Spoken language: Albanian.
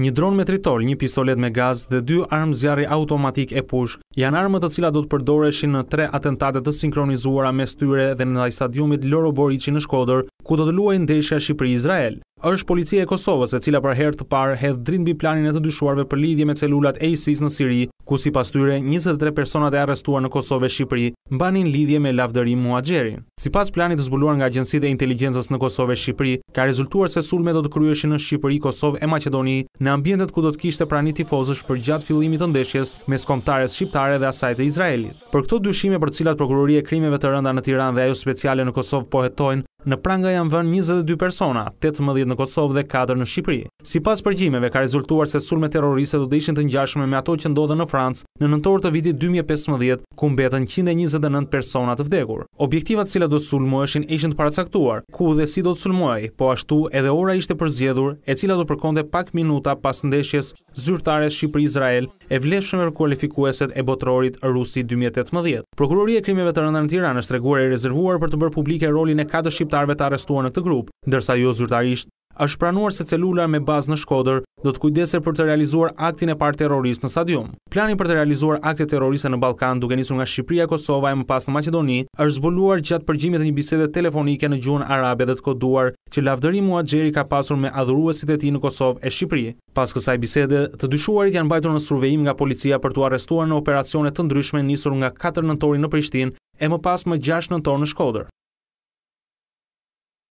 një dron me tritol, një pistolet me gaz dhe dy armë zjarri automatik e pushk, janë armët të cila do të përdoreshin në tre atentatet të sinkronizuara me styre dhe në daj stadiumit Loro Borici në Shkodër, ku do të luaj në deshja Shqipëri-Izrael. Êshtë policia e Kosovës e cila për her të parë hedhë drinbi planin e të dyshuarve për lidhje me celulat ACs në Siri, ku si pas tyre 23 personat e arrestuar në Kosovë e Shqipëri mbanin lidhje me lavdërim muagjeri. Si pas planit të zbuluar nga agjensit e inteligencës në Kosovë e Shqipëri, ka rezultuar se sulme do të kryeshin në Shqipëri, Kosovë e Macedoni në ambjendet ku do të kishte prani tifozësh për gjatë fillimit të ndeshjes me skomtares shqiptare dhe asajt e Izraelit. Për këto dyshime për cilat prokurorie krimeve të rënda në Tiran dhe ajo speciale në Kosovë pohetojnë, Në pranga janë vënë 22 persona, 18 në Kosovë dhe 4 në Shqipëri. Si pas përgjimeve ka rezultuar se sulme terroriste do të ishin të njashme me ato që ndodhe në Francë në nëntor të vitit 2015, ku mbetën 129 persona të vdekur. Objektivat cila do sulmoheshin ishin të paracaktuar, ku dhe si do të sulmohej, po ashtu edhe ora ishte përzjedhur, e cila do përkonde pak minuta pas ndeshjes zyrtare Shqipëri-Izrael e vleshme me kualifikueset e botrorit Rusi 2018. Prokuroria e krimeve të rëndan në Tiranë është reguar e rezervuar për të bërë publike rolin e tarëve të arrestuar në këtë grup, ndërsa jo zyrtarisht, është pranuar se celula me bazë në Shkodër do të kujdese për të realizuar aktin e parë terrorist në stadium. Plani për të realizuar akte terroriste në Ballkan, duke nisur nga Shqipëria, Kosova e më pas në Maqedoni, është zbuluar gjatë përgjimit të një bisede telefonike në gjuhën arabe dhe të koduar që lavdëri Muaxheri ka pasur me adhuruesit e tij në Kosovë e Shqipëri. Pas kësaj bisede, të dyshuarit janë mbajtur në survejim nga policia për t'u arrestuar në operacione të ndryshme nisur nga 4 nëntori në Prishtinë e më pas më 6 nëntor në Shkodër.